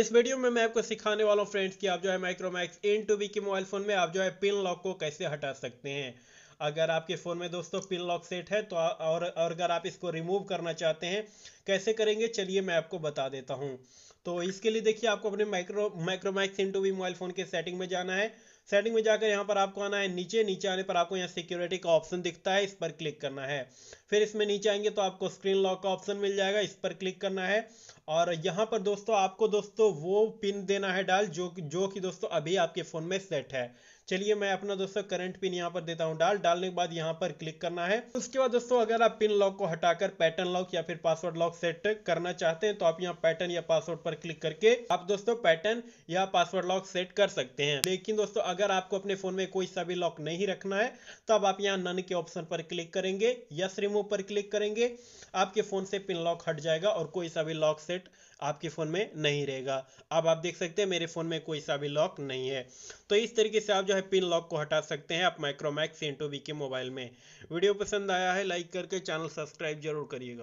इस वीडियो में मैं आपको सिखाने वाला हूँ फ्रेंड्स कि आप जो है माइक्रोमैक्स इन टू बी के मोबाइल फ़ोन में आप जो है पिन लॉक को कैसे हटा सकते हैं अगर आपके फ़ोन में दोस्तों पिन लॉक सेट है तो और और अगर आप इसको रिमूव करना चाहते हैं कैसे करेंगे चलिए मैं आपको बता देता हूँ तो इसके लिए देखिए आपको अपने micro Micromax in two mobile phone के सेटिंग में जाना है सेटिंग में जाकर यहाँ पर आपको आना है नीचे नीचे आने पर आपको यहाँ सिक्योरिटी का ऑप्शन दिखता है इस पर क्लिक करना है फिर इसमें नीचे आएंगे तो आपको स्क्रीन लॉक का ऑप्शन मिल जाएगा इस पर क्लिक करना है और यहाँ पर दोस्तों आपको दोस्तों वो पिन देना है डाल जो जो कि दोस्तों अभी आपके फ़ोन में सेट है चलिए मैं अपना दोस्तों करंट पिन यहाँ पर देता हूँ डाल डालने के बाद यहाँ पर क्लिक करना है उसके बाद दोस्तों अगर आप पिन लॉक को हटाकर पैटर्न लॉक या फिर पासवर्ड लॉक सेट करना चाहते हैं तो आप यहाँ पैटर्न या पासवर्ड पर क्लिक करके आप दोस्तों पैटर्न या पासवर्ड लॉक सेट कर सकते हैं लेकिन दोस्तों अगर आपको अपने फ़ोन में कोई सा भी लॉक नहीं रखना है तब आप यहाँ नन के ऑप्शन पर क्लिक करेंगे यस रिमूव पर क्लिक करेंगे आपके फ़ोन से पिन लॉक हट जाएगा और कोई सा भी लॉक सेट आपके फ़ोन में नहीं रहेगा अब आप देख सकते हैं मेरे फ़ोन में कोई सा भी लॉक नहीं है तो इस तरीके से आप जो है पिन लॉक को हटा सकते हैं आप माइक्रोमैक्स इंटोवी के मोबाइल में वीडियो पसंद आया है लाइक करके चैनल सब्सक्राइब जरूर करिएगा